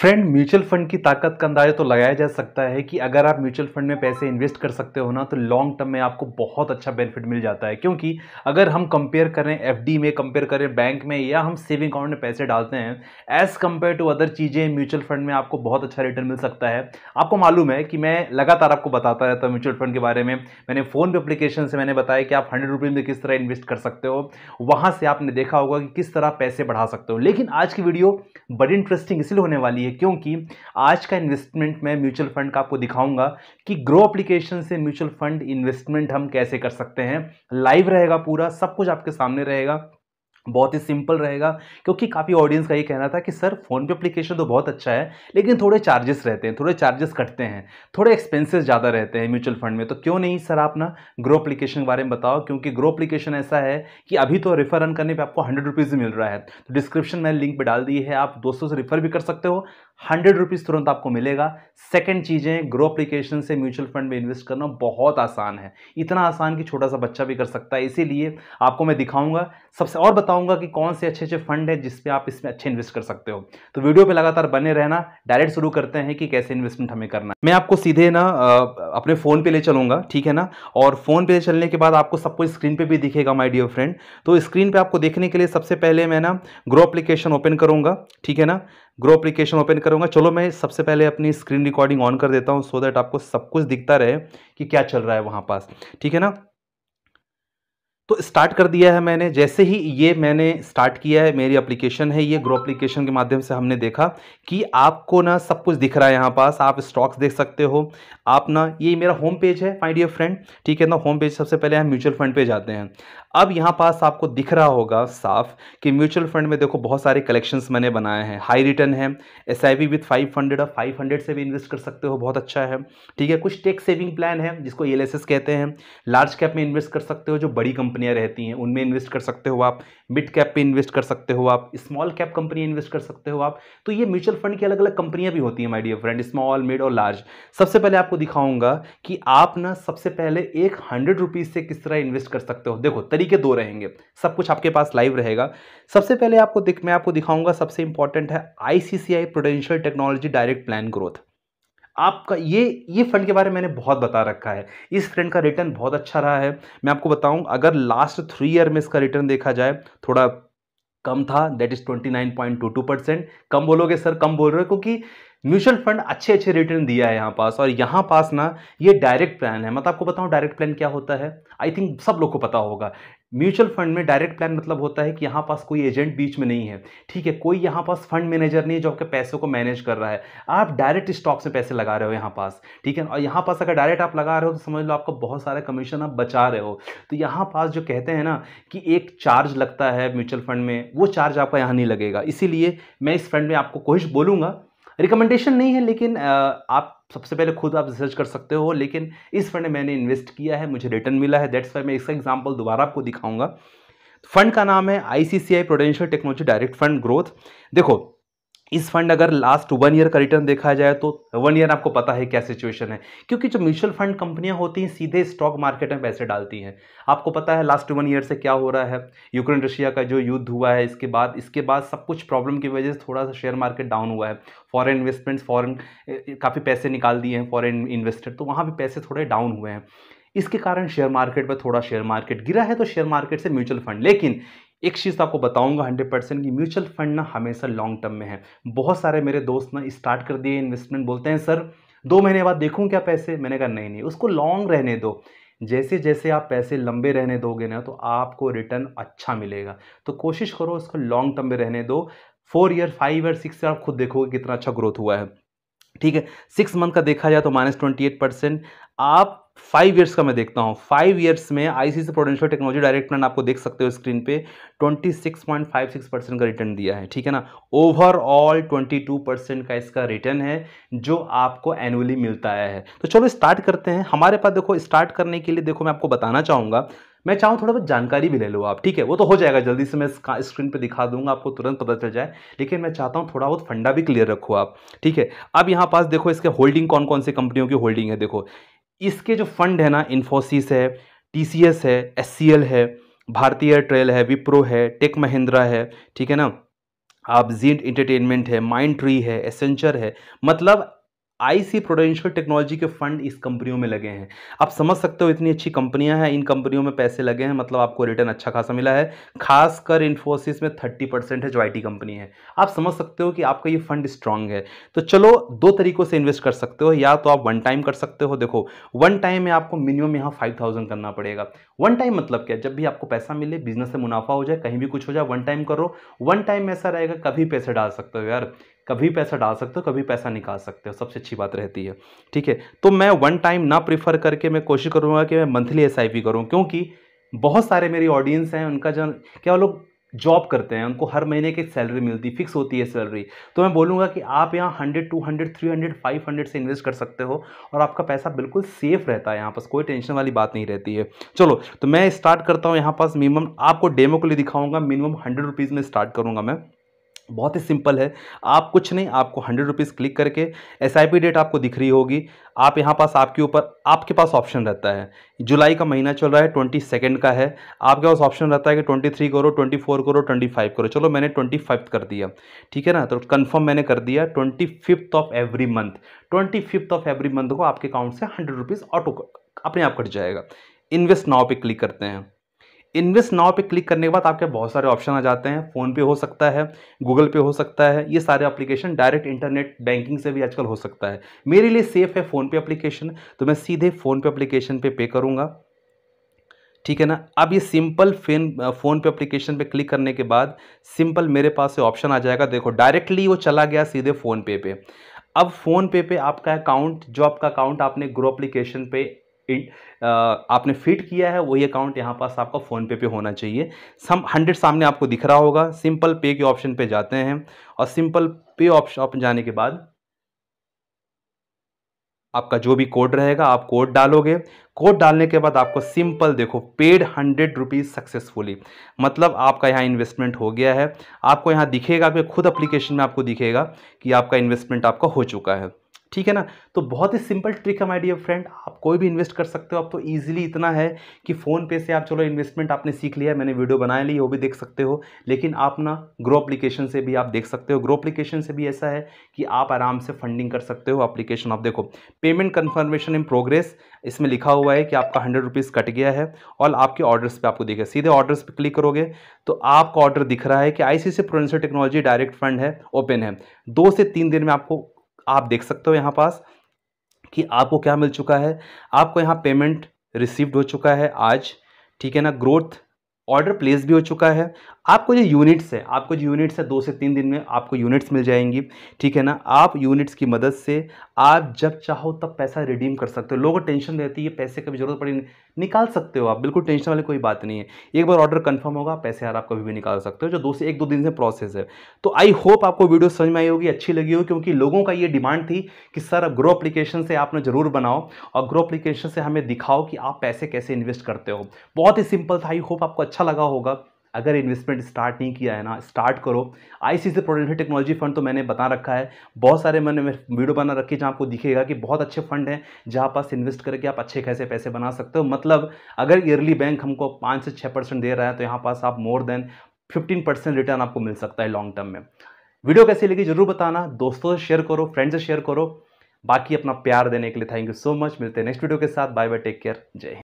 friend mutual fund की ताकत का अंदाजा तो लगाया जा सकता है कि अगर आप म्यूचुअल फंड में पैसे इन्वेस्ट कर सकते हो ना तो लॉन्ग टर्म में आपको बहुत अच्छा बेनिफिट मिल जाता है क्योंकि अगर हम कंपेयर करें एफडी में कंपेयर करें बैंक में या हम सेविंग अकाउंट में पैसे डालते हैं एज़ कम्पेयर टू अदर चीज़ें म्यूचुअल फंड में आपको बहुत अच्छा रिटर्न मिल सकता है आपको मालूम है कि मैं लगातार आपको बताता रहता हूँ म्यूचुअल फंड के बारे में मैंने फ़ोन पे अप्लीकेशन से मैंने बताया कि आप हंड्रेड रुपीज़ में किस तरह इन्वेस्ट कर सकते हो वहाँ से आपने देखा होगा कि किस तरह पैसे बढ़ा सकते हो लेकिन आज की वीडियो बड़ी इंटरेस्टिंग इसलिए होने वाली है चाहिए क्योंकि आज का इन्वेस्टमेंट मैं म्यूचुअल फंड का आपको दिखाऊंगा कि ग्रो अप्लीकेशन से म्यूचुअल फंड इन्वेस्टमेंट हम कैसे कर सकते हैं लाइव रहेगा पूरा सब कुछ आपके सामने रहेगा बहुत ही सिंपल रहेगा क्योंकि काफ़ी ऑडियंस का ये कहना था कि सर फोन पे एप्लीकेशन तो बहुत अच्छा है लेकिन थोड़े चार्जेस रहते हैं थोड़े चार्जेस कटते हैं थोड़े एक्सपेंसेस ज़्यादा रहते हैं म्यूचुअल फंड में तो क्यों नहीं सर आप ना ग्रो एप्लीकेशन के बारे में बताओ क्योंकि ग्रो एप्लीकेशन ऐसा है कि अभी तो रिफर रन करने पर आपको हंड्रेड रुपीज़ मिल रहा है तो डिस्क्रिप्शन मैंने लिंक पर डाल दी है आप दोस्तों से रिफ़र भी कर सकते हो हंड्रेड रुपीज़ तुरंत आपको मिलेगा सेकंड चीजें ग्रो एप्लीकेशन से म्यूचुअल फंड में इन्वेस्ट करना बहुत आसान है इतना आसान कि छोटा सा बच्चा भी कर सकता है इसीलिए आपको मैं दिखाऊंगा सबसे और बताऊंगा कि कौन से अच्छे अच्छे फंड है जिसपे आप इसमें अच्छे इन्वेस्ट कर सकते हो तो वीडियो पर लगातार बने रहना डायरेक्ट शुरू करते हैं कि कैसे इन्वेस्टमेंट हमें करना है मैं आपको सीधे ना अपने फ़ोन पे ले चलूँगा ठीक है ना और फ़ोन पे चलने के बाद आपको सब कुछ स्क्रीन पर भी दिखेगा माई डियर फ्रेंड तो स्क्रीन पर आपको देखने के लिए सबसे पहले मैं ना ग्रो एप्लीकेशन ओपन करूँगा ठीक है ना ग्रो अप्लीकेशन ओपन करूँगा चलो मैं सबसे पहले अपनी स्क्रीन रिकॉर्डिंग ऑन कर देता हूँ सो दैट आपको सब कुछ दिखता रहे कि क्या चल रहा है वहाँ पास ठीक है ना तो स्टार्ट कर दिया है मैंने जैसे ही ये मैंने स्टार्ट किया है मेरी एप्लीकेशन है ये ग्रो एप्लीकेशन के माध्यम से हमने देखा कि आपको ना सब कुछ दिख रहा है यहाँ पास आप स्टॉक्स देख सकते हो आप ना ये मेरा होम पेज है माई डियर फ्रेंड ठीक है ना होम पेज सबसे पहले हम म्यूचुअल फंड पे जाते हैं अब यहाँ पास आपको दिख रहा होगा साफ कि म्यूचुअल फंड में देखो बहुत सारे कलेक्शंस मैंने बनाए हैं हाई रिटर्न है S I with five hundred और फाइव हंड्रेड से भी इन्वेस्ट कर सकते हो बहुत अच्छा है ठीक है कुछ टेक्स सेविंग प्लान है जिसको एल e कहते हैं लार्ज कैप में इन्वेस्ट कर सकते हो जो बड़ी कंपनियाँ रहती हैं उनमें इन्वेस्ट कर सकते हो आप मिड कैप पर इन्वेस्ट कर सकते हो आप स्मॉल कैप कंपनी इन्वेस्ट कर सकते हो आप तो ये म्यूचुअल फंड की अलग अलग कंपनियाँ भी होती हैं my dear friend small mid और लार्ज सबसे पहले आपको दिखाऊंगा कि आप ना सबसे पहले एक हंड्रेड रुपीज़ से किस तरह इन्वेस्ट कर सकते हो देखो तरीके दो रहेंगे सब कुछ आपके पास लाइव रहेगा सबसे पहले आपको दिख मैं आपको दिखाऊंगा सबसे इंपॉर्टेंट है ICICI prudential technology direct plan growth आपका ये ये फंड के बारे में मैंने बहुत बता रखा है इस फंड का रिटर्न बहुत अच्छा रहा है मैं आपको बताऊं अगर लास्ट थ्री ईयर में इसका रिटर्न देखा जाए थोड़ा कम था that is twenty nine point two two percent कम बोलोगे सर कम बोल रहे हो क्योंकि म्यूचुअल फंड अच्छे अच्छे रिटर्न दिया है यहाँ पास और यहाँ पास ना ये डायरेक्ट प्लान है मतलब आपको बताऊँ डायरेक्ट प्लान क्या होता है आई थिंक सब लोग को पता होगा म्यूचुअल फंड में डायरेक्ट प्लान मतलब होता है कि यहाँ पास कोई एजेंट बीच में नहीं है ठीक है कोई यहाँ पास फंड मैनेजर नहीं है जो आपके पैसों को मैनेज कर रहा है आप डायरेक्ट स्टॉक्स में पैसे लगा रहे हो यहाँ पास ठीक है और यहाँ पास अगर डायरेक्ट आप लगा रहे हो तो समझ लो आपका बहुत सारा कमीशन आप बचा रहे हो तो यहाँ पास जो कहते हैं ना कि एक चार्ज लगता है म्यूचुअल फंड में वो चार्ज आपका यहाँ नहीं लगेगा इसीलिए मैं इस फंड में आपको कोशिश बोलूँगा रिकमेंडेशन नहीं है लेकिन आप सबसे पहले खुद आप रिसर्च कर सकते हो लेकिन इस फंड में मैंने इन्वेस्ट किया है मुझे रिटर्न मिला है दैट्स वाई मैं इसका एग्जाम्पल दोबारा आपको दिखाऊंगा फंड का नाम है I C C I prudential technology direct fund growth देखो इस फंड अगर लास्ट वन ईयर का रिटर्न देखा जाए तो वन ईयर आपको पता है क्या सिचुएशन है क्योंकि जो म्यूचुअल फंड कंपनियां होती हैं सीधे स्टॉक मार्केट में पैसे डालती हैं आपको पता है लास्ट वन ईयर से क्या हो रहा है यूक्रेन रशिया का जो युद्ध हुआ है इसके बाद इसके बाद सब कुछ प्रॉब्लम की वजह से थोड़ा सा शेयर मार्केट डाउन हुआ है फॉरन इन्वेस्टमेंट्स फॉरन काफ़ी पैसे निकाल दिए हैं फॉरन इन्वेस्टर तो वहाँ भी पैसे थोड़े डाउन हुए हैं इसके कारण शेयर मार्केट पर थोड़ा शेयर मार्केट गिरा है तो शेयर मार्केट से म्यूचुअल फंड लेकिन एक चीज़ तो आपको बताऊंगा हंड्रेड परसेंट कि म्यूचुअल फंड ना हमेशा लॉन्ग टर्म में है बहुत सारे मेरे दोस्त ना स्टार्ट कर दिए इन्वेस्टमेंट बोलते हैं सर दो महीने बाद देखूँ क्या पैसे मैंने कहा नहीं नहीं उसको लॉन्ग रहने दो जैसे जैसे आप पैसे लंबे रहने दोगे ना तो आपको रिटर्न अच्छा मिलेगा तो कोशिश करो इसको लॉन्ग टर्म में रहने दो four year five year six year आप खुद देखोगे कितना अच्छा ग्रोथ हुआ है ठीक है सिक्स मंथ का देखा जाए तो माइनस ट्वेंटी एट परसेंट आप फाइव ईयर्स का मैं देखता हूँ फाइव ईयर्स में ICICI prudential technology direct plan आपको देख सकते हो स्क्रीन पे 26.56 परसेंट का रिटर्न दिया है ठीक है ना ओवरऑल 22 परसेंट का इसका रिटर्न है जो आपको एनुअली मिलता है तो चलो स्टार्ट करते हैं हमारे पास देखो स्टार्ट करने के लिए देखो मैं आपको बताना चाहूँगा मैं चाहूँ थोड़ा बहुत जानकारी भी ले लो आप ठीक है वो तो हो जाएगा जल्दी से मैं स्क्रीन पे दिखा दूंगा आपको तुरंत पता चल जाए लेकिन मैं चाहता हूँ थोड़ा बहुत फंडा भी क्लियर रखो आप ठीक है अब यहाँ पास देखो इसके होल्डिंग कौन कौन से कंपनियों की होल्डिंग है देखो इसके जो फंड है ना इन्फोसिस है टीसीएस है एससीएल है भारतीय ट्रेल है विप्रो है टेक महिंद्रा है ठीक है ना आप जीड इंटरटेनमेंट है माइंड ट्री है एसेंचर है मतलब आईसी प्रोडेंशियल टेक्नोलॉजी के फंड इस कंपनियों में लगे हैं आप समझ सकते हो इतनी अच्छी कंपनियां हैं इन कंपनियों में पैसे लगे हैं मतलब आपको रिटर्न अच्छा खासा मिला है खासकर इन्फोसिस में थर्टी परसेंट है जो आईटी कंपनी है आप समझ सकते हो कि आपका ये फंड स्ट्रांग है तो चलो दो तरीकों से इन्वेस्ट कर सकते हो या तो आप वन टाइम कर सकते हो देखो वन टाइम में आपको मिनिमम यहाँ फाइव थाउजेंड करना पड़ेगा वन टाइम मतलब क्या जब भी आपको पैसा मिले बिजनेस से मुनाफा हो जाए कहीं भी कुछ हो जाए वन टाइम करो वन टाइम में ऐसा रहेगा कभी पैसे डाल सकते हो यार कभी पैसा डाल सकते हो कभी पैसा निकाल सकते हो सबसे अच्छी बात रहती है ठीक है तो मैं वन टाइम ना प्रीफर करके मैं कोशिश करूँगा कि मैं मंथली एस आई करूँ क्योंकि बहुत सारे मेरी ऑडियंस हैं उनका जन क्या लोग जॉब करते हैं उनको हर महीने की सैलरी मिलती फिक्स होती है सैलरी तो मैं बोलूँगा कि आप यहाँ hundred two hundred three hundred five hundred से इन्वेस्ट कर सकते हो और आपका पैसा बिल्कुल सेफ रहता है यहाँ पास कोई टेंशन वाली बात नहीं रहती है चलो तो मैं स्टार्ट करता हूँ यहाँ पास मिनिमम आपको डेमो के लिए दिखाऊँगा मिनिमम हंड्रेड रुपीज़ में स्टार्ट करूँगा मैं बहुत ही सिंपल है आप कुछ नहीं आपको हंड्रेड रुपीज़ क्लिक करके एस डेट आपको दिख रही होगी आप यहाँ पास आपके ऊपर आपके पास ऑप्शन रहता है जुलाई का महीना चल रहा है ट्वेंटी सेकेंड का है आपके पास ऑप्शन रहता है कि ट्वेंटी थ्री करो ट्वेंटी फोर करो ट्वेंटी फाइव करो चलो मैंने ट्वेंटी फाइव कर दिया ठीक है ना तो कन्फर्म मैंने कर दिया twenty fifth of every month twenty fifth of every month को आपके अकाउंट से हंड्रेड रुपीज़ ऑटो अपने आप कट जाएगा इन्वेस्ट नाव पर क्लिक करते हैं इन्वेस्ट नाव पे क्लिक करने के बाद आपके बहुत सारे ऑप्शन आ जाते हैं फ़ोन पे हो सकता है गूगल पे हो सकता है ये सारे एप्लीकेशन डायरेक्ट इंटरनेट बैंकिंग से भी आजकल हो सकता है मेरे लिए सेफ़ है फ़ोन पे एप्लीकेशन तो मैं सीधे फ़ोन पे एप्लीकेशन पे पे करूँगा ठीक है ना अब ये सिंपल फेन फ़ोन पे एप्लीकेशन पे क्लिक करने के बाद सिंपल मेरे पास से ऑप्शन आ जाएगा देखो डायरेक्टली वो चला गया सीधे फ़ोन पे पे अब फ़ोन पे पे आपका अकाउंट जो आपका अकाउंट आपने ग्रो एप्लीकेशन पे आपने फिट किया है वही अकाउंट यहाँ पास आपका फ़ोनपे पे होना चाहिए सम हंड्रेड सामने आपको दिख रहा होगा सिंपल पे के ऑप्शन पे जाते हैं और सिंपल पे ऑप्शन जाने के बाद आपका जो भी कोड रहेगा आप कोड डालोगे कोड डालने के बाद आपको सिंपल देखो पेड हंड्रेड रुपीज़ सक्सेसफुली मतलब आपका यहाँ इन्वेस्टमेंट हो गया है आपको यहाँ दिखेगा आपके खुद अप्लीकेशन में आपको दिखेगा कि आपका इन्वेस्टमेंट आपका हो चुका है ठीक है ना तो बहुत ही सिंपल ट्रिक है माय डियर फ्रेंड आप कोई भी इन्वेस्ट कर सकते हो आप तो ईजिली इतना है कि फ़ोन पे से आप चलो इन्वेस्टमेंट आपने सीख लिया मैंने वीडियो बनाए ली वो भी देख सकते हो लेकिन आप ना ग्रो अप्लीकेशन से भी आप देख सकते हो ग्रो अप्लीकेशन से भी ऐसा है कि आप आराम से फंडिंग कर सकते हो अप्लीकेशन आप देखो पेमेंट कन्फर्मेशन इन प्रोग्रेस इसमें लिखा हुआ है कि आपका हंड्रेड रुपीज़ कट गया है और आपके ऑर्डर्स पे आपको दिखेगा सीधे ऑर्डर्स पे क्लिक करोगे तो आपका ऑर्डर दिख रहा है कि ICICI technology direct fund है ओपन है दो से तीन दिन में आपको आप देख सकते हो यहाँ पास कि आपको क्या मिल चुका है आपको यहाँ पेमेंट रिसीव्ड हो चुका है आज ठीक है ना ग्रोथ ऑर्डर प्लेस भी हो चुका है आपको जो यूनिट्स है आपको जो यूनिट्स है दो से तीन दिन में आपको यूनिट्स मिल जाएंगी ठीक है ना आप यूनिट्स की मदद से आप जब चाहो तब पैसा रिडीम कर सकते हो लोगों को टेंशन रहती है पैसे कभी ज़रूरत पड़ी निकाल सकते हो आप बिल्कुल टेंशन वाली कोई बात नहीं है एक बार ऑर्डर कन्फर्म होगा पैसे यार आप कभी भी निकाल सकते हो जो दो से एक दो दिन से प्रोसेस है तो आई होप आपको वीडियो समझ में आई होगी अच्छी लगी होगी क्योंकि लोगों का ये डिमांड थी कि सर अब ग्रो अप्लीकेशन से आपने ज़रूर बनाओ और ग्रो अप्लीकेशन से हमें दिखाओ कि आप पैसे कैसे इन्वेस्ट करते हो बहुत ही सिंपल था आई होप आपको अच्छा लगा होगा अगर इन्वेस्टमेंट स्टार्ट नहीं किया है ना स्टार्ट करो आई सी से प्रोडेंशियल टेक्नोलॉजी फंड तो मैंने बता रखा है बहुत सारे मैंने वीडियो बना रखी है जहाँ आपको दिखेगा कि बहुत अच्छे फंड हैं जहाँ पास इन्वेस्ट करके आप अच्छे खासे पैसे बना सकते हो मतलब अगर ईयरली बैंक हमको पाँच से छः परसेंट दे रहा है तो यहाँ पास आप more than fifteen percent return आपको मिल सकता है लॉन्ग टर्म में वीडियो कैसे लगी जरूर बताना दोस्तों से शेयर करो फ्रेंड से शेयर करो बाकी अपना प्यार देने के लिए थैंक यू सो मच मिलते हैं नेक्स्ट वीडियो के साथ बाय बाय टेक केयर जय हिंद